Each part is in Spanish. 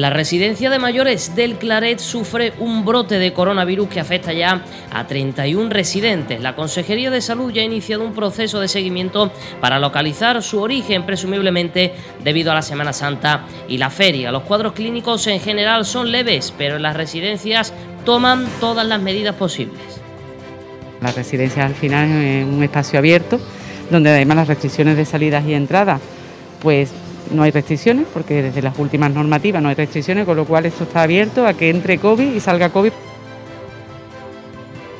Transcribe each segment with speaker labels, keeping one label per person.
Speaker 1: La residencia de mayores del Claret sufre un brote de coronavirus que afecta ya a 31 residentes. La Consejería de Salud ya ha iniciado un proceso de seguimiento para localizar su origen, presumiblemente debido a la Semana Santa y la feria. Los cuadros clínicos en general son leves, pero las residencias toman todas las medidas posibles.
Speaker 2: La residencia al final es un espacio abierto donde además las restricciones de salidas y entradas pues no hay restricciones, porque desde las últimas normativas no hay restricciones, con lo cual esto está abierto a que entre COVID y salga COVID.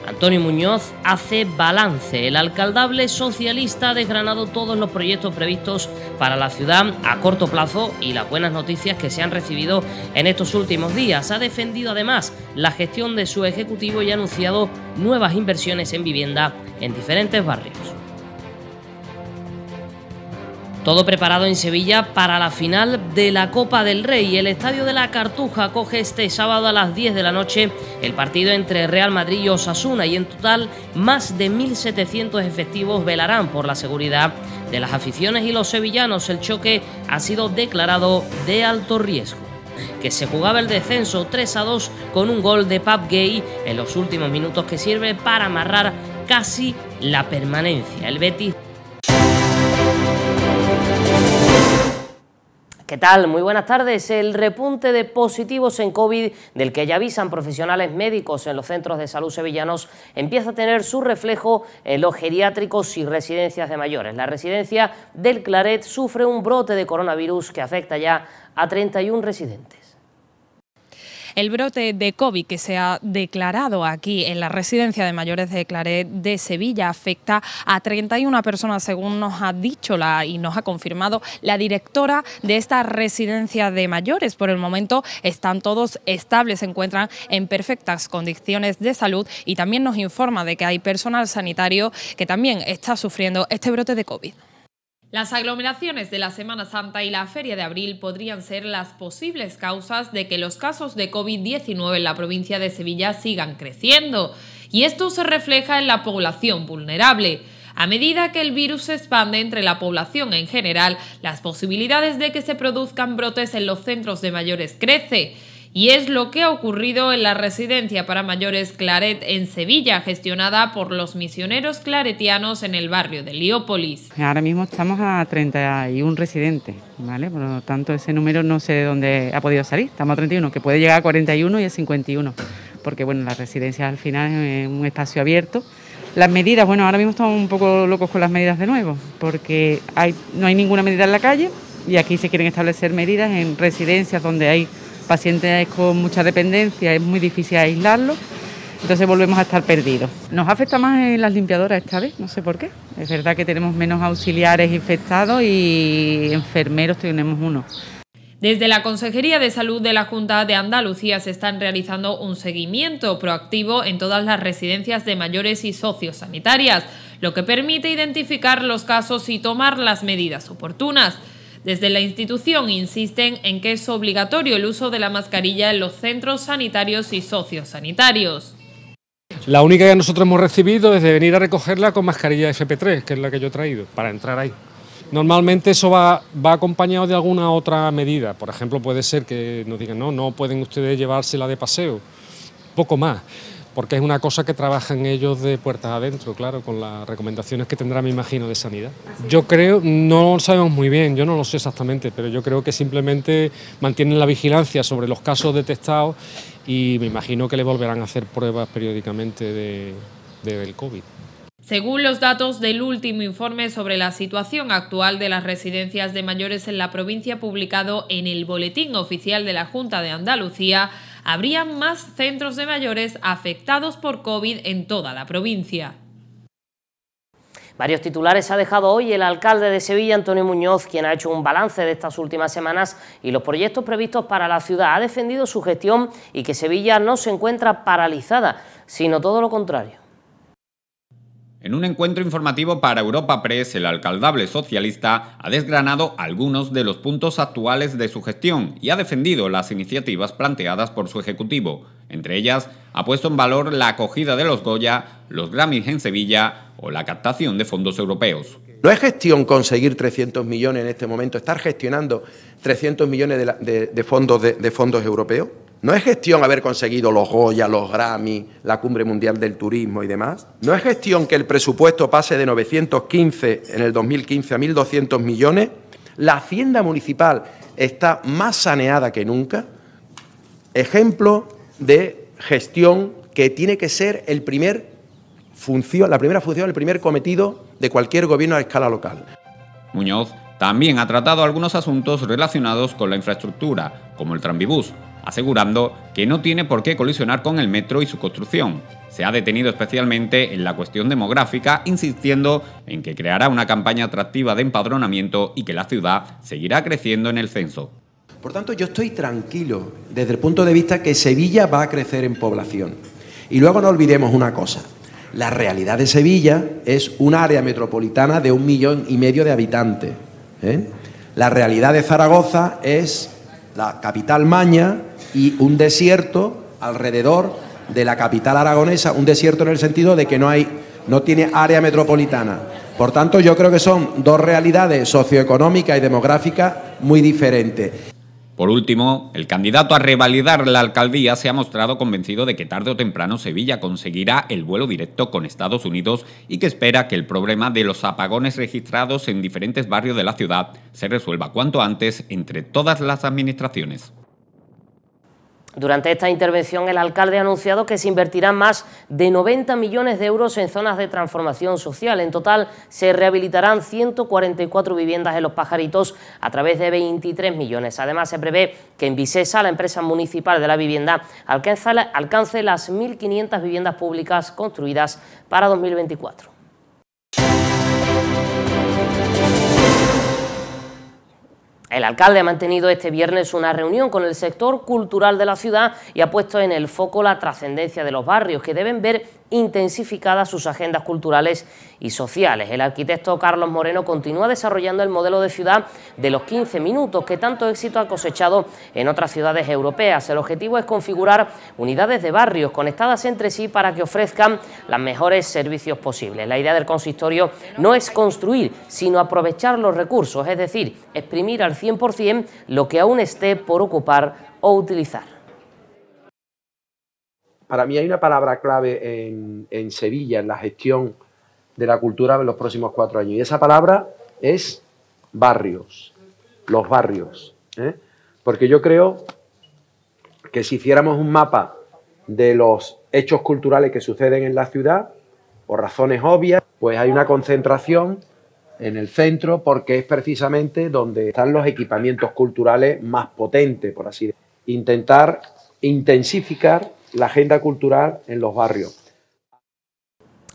Speaker 1: Antonio Muñoz hace balance. El alcaldable socialista ha desgranado todos los proyectos previstos para la ciudad a corto plazo y las buenas noticias que se han recibido en estos últimos días. Ha defendido además la gestión de su ejecutivo y ha anunciado nuevas inversiones en vivienda en diferentes barrios. Todo preparado en Sevilla para la final de la Copa del Rey. El Estadio de la Cartuja coge este sábado a las 10 de la noche el partido entre Real Madrid y Osasuna y en total más de 1.700 efectivos velarán por la seguridad de las aficiones y los sevillanos. El choque ha sido declarado de alto riesgo que se jugaba el descenso 3 a 2 con un gol de Pap Gay en los últimos minutos que sirve para amarrar casi la permanencia. El Betis ¿Qué tal? Muy buenas tardes. El repunte de positivos en COVID del que ya avisan profesionales médicos en los centros de salud sevillanos empieza a tener su reflejo en los geriátricos y residencias de mayores. La residencia del Claret sufre un brote de coronavirus que afecta ya a 31 residentes. El brote de COVID
Speaker 3: que se ha declarado aquí en la residencia de mayores de Claret de Sevilla afecta a 31 personas, según nos ha dicho la, y nos ha confirmado la directora de esta residencia de mayores. Por el momento están todos estables, se encuentran en perfectas condiciones de salud y también nos informa de que hay personal sanitario que también está sufriendo este brote de COVID. Las aglomeraciones de la Semana Santa y la Feria de Abril podrían ser las posibles causas de que los casos de COVID-19 en la provincia de Sevilla sigan creciendo, y esto se refleja en la población vulnerable. A medida que el virus se expande entre la población en general, las posibilidades de que se produzcan brotes en los centros de mayores crece. Y es lo que ha ocurrido en la residencia para mayores Claret en Sevilla, gestionada por los misioneros claretianos en el barrio de Liópolis.
Speaker 2: Ahora mismo estamos a 31 residentes, ¿vale? Por lo tanto, ese número no sé de dónde ha podido salir. Estamos a 31, que puede llegar a 41 y a 51, porque bueno, la residencia al final es un espacio abierto. Las medidas, bueno, ahora mismo estamos un poco locos con las medidas de nuevo, porque no hay ninguna medida en la calle y aquí se quieren establecer medidas en residencias donde hay pacientes con mucha dependencia es muy difícil aislarlos, entonces volvemos a estar perdidos. Nos afecta más en las limpiadoras esta vez, no sé por qué. Es verdad que tenemos menos auxiliares infectados y enfermeros tenemos uno.
Speaker 3: Desde la Consejería de Salud de la Junta de Andalucía se están realizando un seguimiento proactivo en todas las residencias de mayores y sociosanitarias, lo que permite identificar los casos y tomar las medidas oportunas. Desde la institución insisten en que es obligatorio el uso de la mascarilla en los centros sanitarios y sociosanitarios.
Speaker 4: La única que nosotros hemos recibido es de venir a recogerla con mascarilla FP3, que es la que yo he traído, para entrar ahí. Normalmente eso va, va, acompañado de alguna otra medida. Por ejemplo, puede ser que nos digan, no, no pueden ustedes llevársela de paseo. Poco más porque es una cosa que trabajan ellos de puertas adentro, claro, con las recomendaciones que tendrá, me imagino, de sanidad. Yo creo, no lo sabemos muy bien, yo no lo sé exactamente, pero yo creo que simplemente mantienen la vigilancia sobre los casos detectados y me imagino que le volverán a hacer pruebas periódicamente de, del COVID.
Speaker 3: Según los datos del último informe sobre la situación actual de las residencias de mayores en la provincia publicado en el Boletín Oficial de la Junta de Andalucía, Habrían más centros de mayores afectados por COVID en toda la provincia.
Speaker 1: Varios titulares ha dejado hoy el alcalde de Sevilla, Antonio Muñoz, quien ha hecho un balance de estas últimas semanas y los proyectos previstos para la ciudad. Ha defendido su gestión y que Sevilla no se encuentra paralizada, sino todo lo contrario.
Speaker 5: En un encuentro informativo para Europa Press, el alcaldable socialista ha desgranado algunos de los puntos actuales de su gestión y ha defendido las iniciativas planteadas por su ejecutivo. Entre ellas, ha puesto en valor la acogida de los Goya, los Grammys en Sevilla o la captación de fondos europeos.
Speaker 6: No es gestión conseguir 300 millones en este momento, estar gestionando 300 millones de, fondos, de fondos europeos. No es gestión haber conseguido los Goya, los Grammy, la Cumbre Mundial del Turismo y demás. No es gestión que el presupuesto pase de 915 en el 2015 a 1.200 millones. La hacienda municipal está más saneada que nunca. Ejemplo de gestión que tiene que ser el primer función, la primera función, el primer cometido de cualquier gobierno a escala local.
Speaker 5: Muñoz también ha tratado algunos asuntos relacionados con la infraestructura, como el tranvibús asegurando que no tiene por qué colisionar con el metro y su construcción. Se ha detenido especialmente en la cuestión demográfica, insistiendo en que creará una campaña atractiva de empadronamiento y que la ciudad seguirá creciendo en el censo.
Speaker 6: Por tanto, yo estoy tranquilo desde el punto de vista que Sevilla va a crecer en población. Y luego no olvidemos una cosa. La realidad de Sevilla es un área metropolitana de un millón y medio de habitantes. ¿eh? La realidad de Zaragoza es la capital maña y un desierto alrededor de la capital aragonesa, un desierto en el sentido de que no hay no tiene área metropolitana. Por tanto, yo creo que son dos realidades socioeconómica y demográfica muy
Speaker 5: diferentes. Por último, el candidato a revalidar la alcaldía se ha mostrado convencido de que tarde o temprano Sevilla conseguirá el vuelo directo con Estados Unidos y que espera que el problema de los apagones registrados en diferentes barrios de la ciudad se resuelva cuanto antes entre todas las administraciones.
Speaker 1: Durante esta intervención, el alcalde ha anunciado que se invertirán más de 90 millones de euros en zonas de transformación social. En total, se rehabilitarán 144 viviendas en Los Pajaritos a través de 23 millones. Además, se prevé que en Vicesa, la empresa municipal de la vivienda, alcance las 1.500 viviendas públicas construidas para 2024. El alcalde ha mantenido este viernes una reunión con el sector cultural de la ciudad y ha puesto en el foco la trascendencia de los barrios, que deben ver intensificadas sus agendas culturales y sociales. El arquitecto Carlos Moreno continúa desarrollando el modelo de ciudad de los 15 minutos que tanto éxito ha cosechado en otras ciudades europeas. El objetivo es configurar unidades de barrios conectadas entre sí para que ofrezcan los mejores servicios posibles. La idea del consistorio no es construir, sino aprovechar los recursos, es decir, exprimir al 100% lo que aún esté por ocupar o utilizar
Speaker 6: para mí hay una palabra clave en, Sevilla, en la gestión de la cultura en los próximos cuatro años. Y esa palabra es barrios, los barrios. ¿eh? Porque yo creo que si hiciéramos un mapa de los hechos culturales que suceden en la ciudad, por razones obvias, pues hay una concentración en el centro porque es precisamente donde están los equipamientos culturales más potentes, por así decirlo. Intentar intensificar la agenda cultural en los barrios.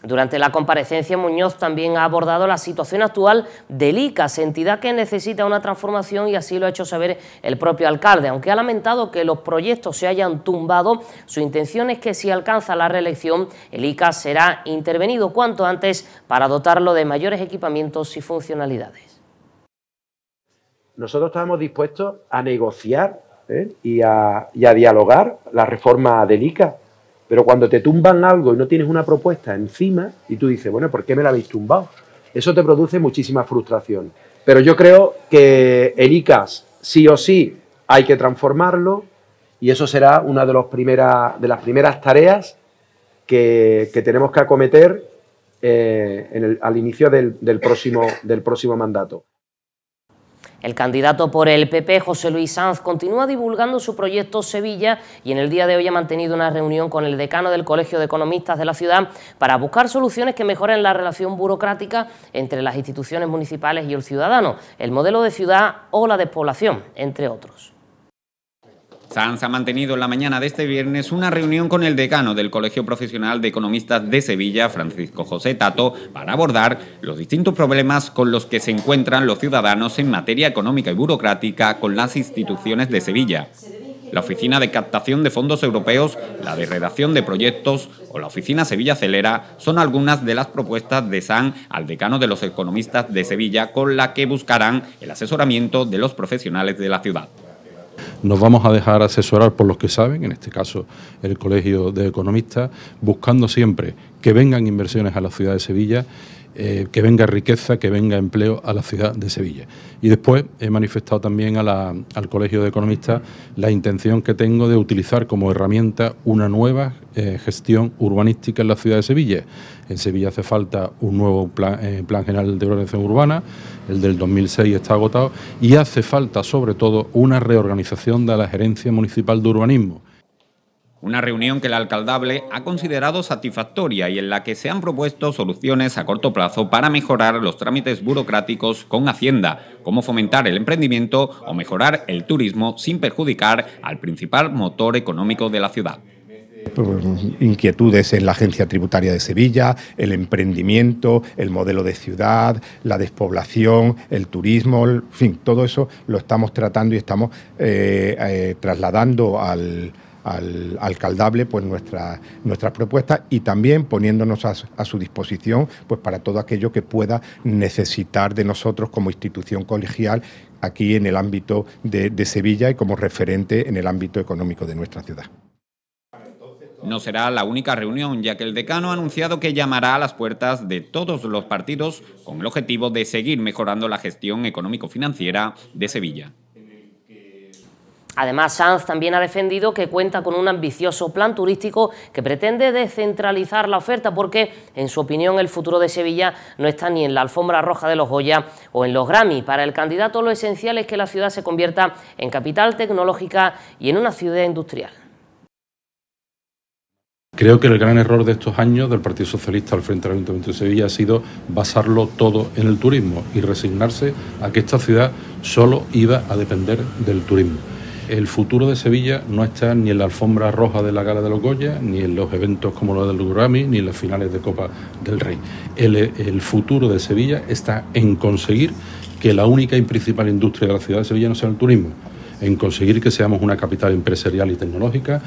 Speaker 1: Durante la comparecencia, Muñoz también ha abordado la situación actual del ICAS, entidad que necesita una transformación y así lo ha hecho saber el propio alcalde. Aunque ha lamentado que los proyectos se hayan tumbado, su intención es que si alcanza la reelección, el ICAS será intervenido cuanto antes para dotarlo de mayores equipamientos y funcionalidades.
Speaker 6: Nosotros estamos dispuestos a negociar ¿eh? y, a, dialogar la reforma del ICA. Pero cuando te tumban algo y no tienes una propuesta encima y tú dices, bueno, ¿por qué me la habéis tumbado? Eso te produce muchísima frustración. Pero yo creo que el ICAS sí o sí hay que transformarlo y eso será una de, de las primeras tareas que, tenemos que acometer eh, al inicio próximo, del próximo mandato.
Speaker 1: El candidato por el PP, José Luis Sanz, continúa divulgando su proyecto Sevilla y en el día de hoy ha mantenido una reunión con el decano del Colegio de Economistas de la ciudad para buscar soluciones que mejoren la relación burocrática entre las instituciones municipales y el ciudadano, el modelo de ciudad o la despoblación, entre otros.
Speaker 5: SANS ha mantenido en la mañana de este viernes una reunión con el decano del Colegio Profesional de Economistas de Sevilla, Francisco José Tato, para abordar los distintos problemas con los que se encuentran los ciudadanos en materia económica y burocrática con las instituciones de Sevilla la Oficina de Captación de Fondos Europeos, la de Redacción de Proyectos o la Oficina Sevilla acelera, son algunas de las propuestas de SAN al decano de los economistas de Sevilla con la que buscarán el asesoramiento de los profesionales de la ciudad.
Speaker 4: Nos vamos a dejar asesorar por los que saben, en este caso el Colegio de Economistas, buscando siempre que vengan inversiones a la ciudad de Sevilla eh, que venga riqueza, que venga empleo a la ciudad de Sevilla. Y después he manifestado también al Colegio de Economistas la intención que tengo de utilizar como herramienta una nueva eh, gestión urbanística en la ciudad de Sevilla. En Sevilla hace falta un nuevo plan, eh, general de ordenación urbana, el del 2006 está agotado, y hace falta sobre todo una reorganización de la gerencia municipal de urbanismo.
Speaker 5: Una reunión que el alcaldable ha considerado satisfactoria y en la que se han propuesto soluciones a corto plazo para mejorar los trámites burocráticos con Hacienda, como fomentar el emprendimiento o mejorar el turismo sin perjudicar al principal motor económico de la ciudad
Speaker 6: pues, pues, inquietudes en la Agencia Tributaria de Sevilla, el emprendimiento, el modelo de ciudad, la despoblación, el turismo, en fin, todo eso lo estamos tratando y estamos eh, eh, trasladando al, al, alcaldable pues nuestras nuestras propuestas y también poniéndonos a, su disposición pues para todo aquello que pueda necesitar de nosotros como institución colegial aquí en el ámbito de Sevilla y como referente en el ámbito económico de nuestra ciudad.
Speaker 5: No será la única reunión, ya que el decano ha anunciado que llamará a las puertas de todos los partidos con el objetivo de seguir mejorando la gestión económico-financiera de Sevilla.
Speaker 1: Además, Sanz también ha defendido que cuenta con un ambicioso plan turístico que pretende descentralizar la oferta porque, en su opinión, el futuro de Sevilla no está ni en la alfombra roja de los Goya o en los Grammy. Para el candidato lo esencial es que la ciudad se convierta en capital tecnológica y en una ciudad industrial.
Speaker 4: Creo que el gran error de estos años del Partido Socialista al frente del Ayuntamiento de Sevilla ha sido basarlo todo en el turismo y resignarse a que esta ciudad solo iba a depender del turismo el futuro de Sevilla no está ni en la alfombra roja de la Gala de los Goya, ni en los eventos como los del Grammy, ni en las finales de Copa del Rey. El, el futuro de Sevilla está en conseguir que la única y principal industria de la ciudad de Sevilla no sea el turismo, en conseguir que seamos una capital empresarial y tecnológica,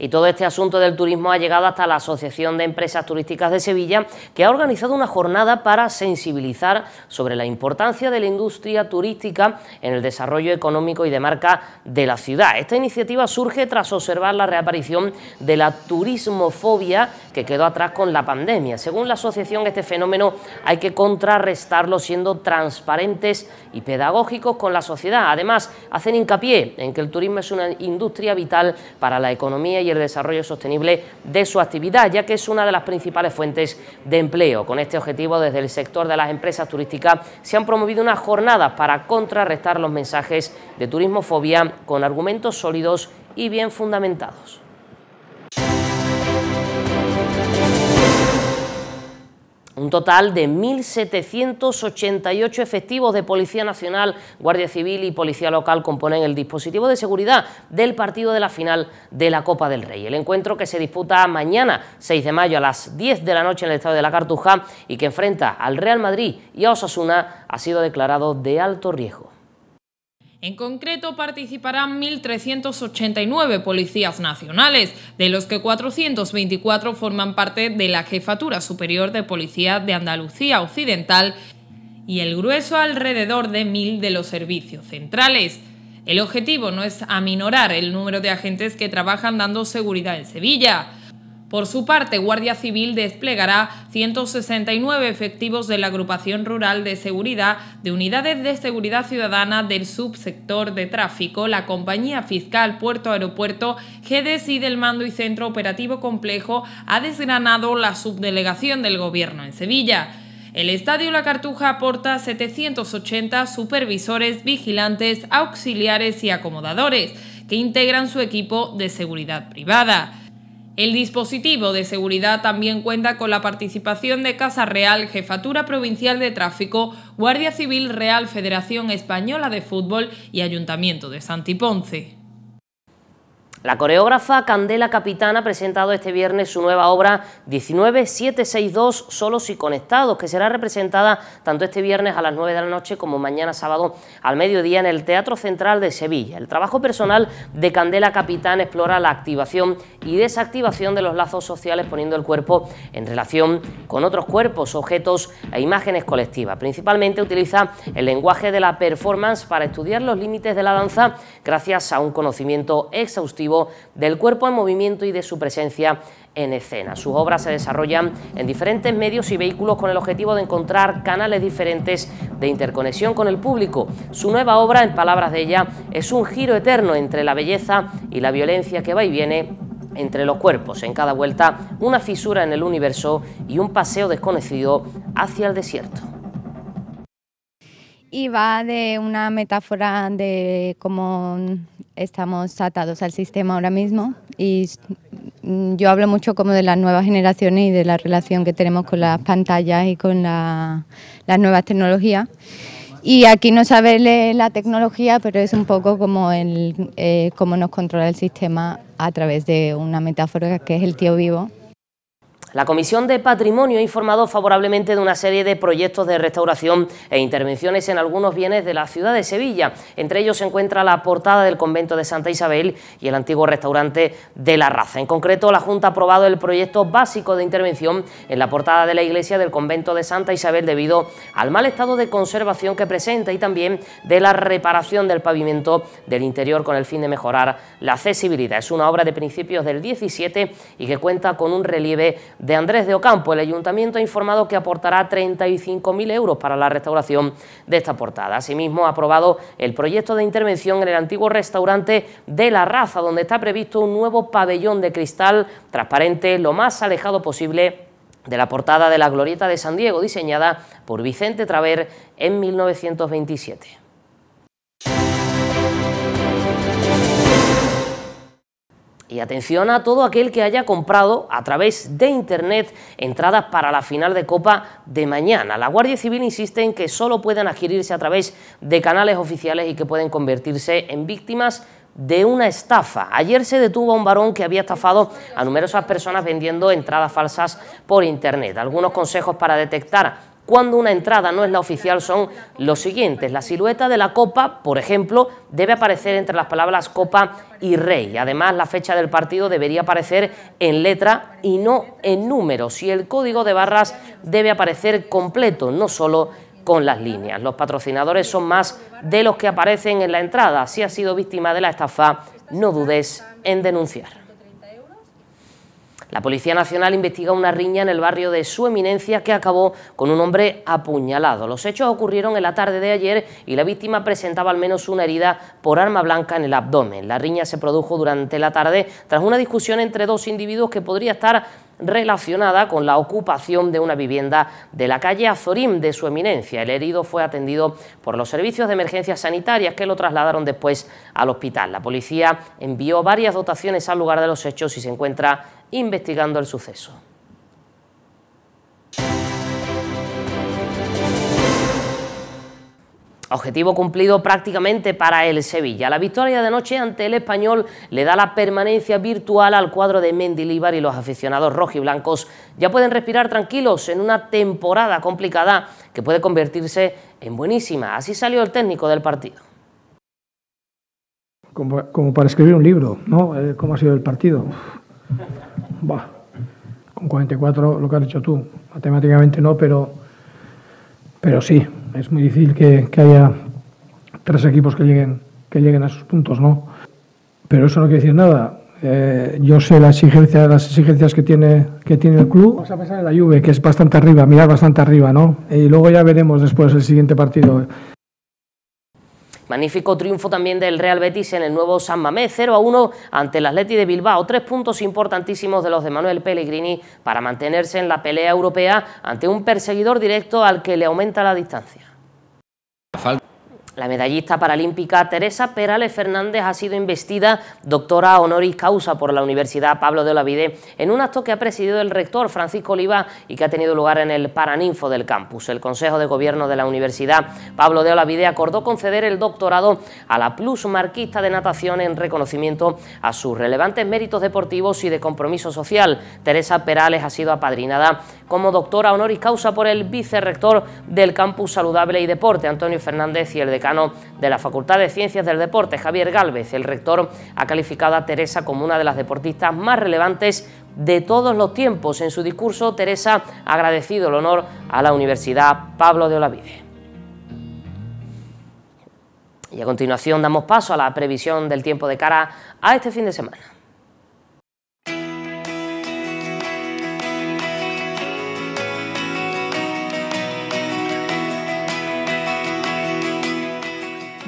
Speaker 1: y todo este asunto del turismo ha llegado hasta la Asociación de Empresas Turísticas de Sevilla, que ha organizado una jornada para sensibilizar sobre la importancia de la industria turística en el desarrollo económico y de marca de la ciudad. Esta iniciativa surge tras observar la reaparición de la turismofobia que quedó atrás con la pandemia. Según la asociación, este fenómeno hay que contrarrestarlo siendo transparentes y pedagógicos con la sociedad. Además, hacen hincapié en que el turismo es una industria vital para la economía y el desarrollo sostenible de su actividad, ya que es una de las principales fuentes de empleo. Con este objetivo, desde el sector de las empresas turísticas se han promovido unas jornadas para contrarrestar los mensajes de turismofobia con argumentos sólidos y bien fundamentados. un total de 1.788 efectivos de Policía Nacional, Guardia Civil y Policía Local componen el dispositivo de seguridad del partido de la final de la Copa del Rey. El encuentro que se disputa mañana, 6 de mayo, a las 10 de la noche en el estado de la Cartuja y que enfrenta al Real Madrid y a Osasuna, ha sido declarado de alto riesgo.
Speaker 3: En concreto, participarán 1.389 policías nacionales, de los que 424 forman parte de la Jefatura Superior de Policía de Andalucía Occidental y el grueso alrededor de 1.000 de los servicios centrales. El objetivo no es aminorar el número de agentes que trabajan dando seguridad en Sevilla, por su parte, Guardia Civil desplegará 169 efectivos de la Agrupación Rural de Seguridad de Unidades de Seguridad Ciudadana del Subsector de Tráfico, la Compañía Fiscal Puerto Aeropuerto, GDSI del Mando y Centro Operativo Complejo ha desgranado la subdelegación del Gobierno en Sevilla. El Estadio La Cartuja aporta 780 supervisores, vigilantes, auxiliares y acomodadores que integran su equipo de seguridad privada. El dispositivo de seguridad también cuenta con la participación de Casa Real, Jefatura Provincial de Tráfico, Guardia Civil Real, Federación Española de Fútbol y Ayuntamiento de Santiponce.
Speaker 1: La coreógrafa Candela Capitán... ha presentado este viernes su nueva obra 19762 Solos y Conectados, que será representada tanto este viernes a las 9 de la noche como mañana sábado al mediodía en el Teatro Central de Sevilla. El trabajo personal de Candela Capitán explora la activación y desactivación de los lazos sociales poniendo el cuerpo en relación con otros cuerpos, objetos e imágenes colectivas. Principalmente utiliza el lenguaje de la performance para estudiar los límites de la danza gracias a un conocimiento exhaustivo del cuerpo en movimiento y de su presencia en escena. Sus obras se desarrollan en diferentes medios y vehículos con el objetivo de encontrar canales diferentes de interconexión con el público. Su nueva obra, en palabras de ella, es un giro eterno entre la belleza y la violencia que va y viene entre los cuerpos, en cada vuelta una fisura en el universo y un paseo desconocido hacia el desierto
Speaker 2: y va de una metáfora de como estamos atados al sistema ahora mismo y mm, yo hablo mucho como de las nuevas generaciones y de la relación que tenemos con las pantallas y con las nuevas tecnologías. Y aquí no sabe la tecnología, pero es un poco como el, eh, cómo nos controla el sistema a través de una metáfora que es el tío vivo,
Speaker 1: la Comisión de Patrimonio ha informado favorablemente de una serie de proyectos de restauración e intervenciones en algunos bienes de la ciudad de Sevilla. Entre ellos se encuentra la portada del convento de Santa Isabel y el antiguo restaurante de la Raza. En concreto, la Junta ha aprobado el proyecto básico de intervención en la portada de la iglesia del convento de Santa Isabel debido al mal estado de conservación que presenta y también de la reparación del pavimento del interior con el fin de mejorar la accesibilidad. Es una obra de principios del 17 y que cuenta con un relieve de Andrés de Ocampo. El ayuntamiento ha informado que aportará 35.000 euros para la restauración de esta portada. Asimismo, ha aprobado el proyecto de intervención en el antiguo restaurante de La Raza, donde está previsto un nuevo pabellón de cristal transparente lo más alejado posible de la portada de la Glorieta de San Diego, diseñada por Vicente Traver en 1927. y atención a todo aquel que haya comprado a través de Internet entradas para la final de Copa de mañana. La Guardia Civil insiste en que solo puedan adquirirse a través de canales oficiales y que pueden convertirse en víctimas de una estafa. Ayer se detuvo a un varón que había estafado a numerosas personas vendiendo entradas falsas por Internet. Algunos consejos para detectar cuando una entrada no es la oficial son los siguientes. La silueta de la copa, por ejemplo, debe aparecer entre las palabras copa y rey. Además, la fecha del partido debería aparecer en letra y no en números. Y el código de barras debe aparecer completo, no solo en con las líneas. Los patrocinadores son más de los que aparecen en la entrada. Si has sido víctima de la estafa, no dudes en denunciar. La Policía Nacional investiga una riña en el barrio de Su Eminencia que acabó con un hombre apuñalado. Los hechos ocurrieron en la tarde de ayer y la víctima presentaba al menos una herida por arma blanca en el abdomen. La riña se produjo durante la tarde tras una discusión entre dos individuos que podría estar relacionada con la ocupación de una vivienda de la calle Azorim de su eminencia. El herido fue atendido por los servicios de emergencias sanitarias que lo trasladaron después al hospital. La policía envió varias dotaciones al lugar de los hechos y se encuentra investigando el suceso. Objetivo cumplido prácticamente para el Sevilla. La victoria de noche ante el español le da la permanencia virtual al cuadro de Mendilibar y los aficionados rojiblancos ya pueden respirar tranquilos en una temporada complicada que puede convertirse en buenísima. Así salió el técnico del partido.
Speaker 5: Como, para escribir un libro, ¿no? Eh, ¿Cómo ha sido el partido? con 44 lo que has dicho tú. Matemáticamente no, pero, pero sí es muy difícil que, haya tres
Speaker 4: equipos que lleguen, que lleguen a sus puntos, ¿no? Pero eso no quiere decir nada. Eh,
Speaker 5: yo sé la exigencia, las exigencias que tiene, que tiene el club. Vamos a pensar en la Juve, que es bastante arriba, mirar bastante arriba, ¿no? Y luego ya veremos después el siguiente partido.
Speaker 1: Magnífico triunfo también del Real Betis en el nuevo San Mamé, 0 a 1 ante el Atleti de Bilbao. Tres puntos importantísimos de los de Manuel Pellegrini para mantenerse en la pelea europea ante un perseguidor directo al que le aumenta la distancia. La medallista paralímpica Teresa Perales Fernández ha sido investida doctora honoris causa por la Universidad Pablo de Olavide en un acto que ha presidido el rector Francisco Oliva y que ha tenido lugar en el Paraninfo del campus. El Consejo de Gobierno de la Universidad Pablo de Olavide acordó conceder el doctorado a la plus marquista de natación en reconocimiento a sus relevantes méritos deportivos y de compromiso social. Teresa Perales ha sido apadrinada como doctora honoris causa por el vicerrector del campus saludable y deporte, Antonio Fernández y el decano de la Facultad de Ciencias del Deporte, Javier Gálvez. El rector ha calificado a Teresa como una de las deportistas más relevantes de todos los tiempos. En su discurso, Teresa ha agradecido el honor a la Universidad Pablo de Olavide. Y a continuación damos paso a la previsión del tiempo de cara a este fin de semana.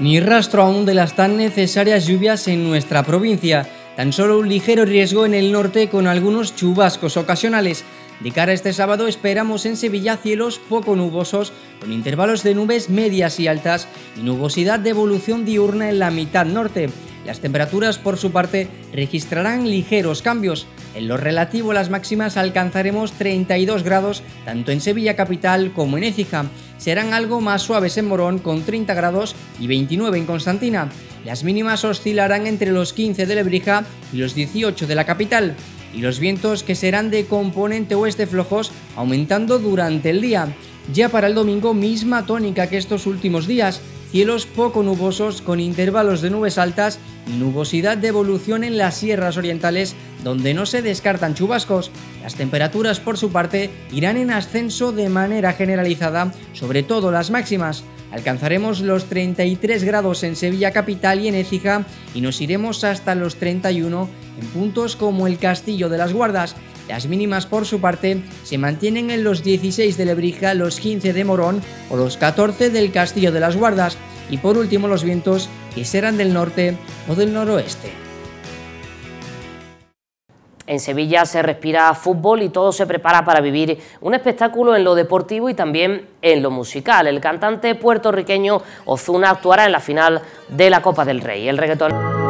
Speaker 7: Ni rastro aún de las tan necesarias lluvias en nuestra provincia, tan solo un ligero riesgo en el norte con algunos chubascos ocasionales. De cara a este sábado esperamos en Sevilla cielos poco nubosos, con intervalos de nubes medias y altas y nubosidad de evolución diurna en la mitad norte. Las temperaturas, por su parte, registrarán ligeros cambios. En lo relativo a las máximas alcanzaremos 32 grados tanto en Sevilla capital como en Écija. Serán algo más suaves en Morón con 30 grados y 29 en Constantina. Las mínimas oscilarán entre los 15 de Lebrija y los 18 de la capital. Y los vientos que serán de componente oeste flojos aumentando durante el día. Ya para el domingo misma tónica que estos últimos días, cielos poco nubosos con intervalos de nubes altas y nubosidad de evolución en las sierras orientales donde no se descartan chubascos. Las temperaturas por su parte irán en ascenso de manera generalizada, sobre todo las máximas. Alcanzaremos los 33 grados en Sevilla capital y en Écija y nos iremos hasta los 31 en puntos como el Castillo de las Guardas las mínimas por su parte se mantienen en los 16 de Lebrija, los 15 de Morón o los 14 del Castillo de las Guardas y por último los vientos que serán del norte o del noroeste.
Speaker 1: En Sevilla se respira fútbol y todo se prepara para vivir un espectáculo en lo deportivo y también en lo musical. El cantante puertorriqueño Ozuna actuará en la final de la Copa del Rey. El reggaetón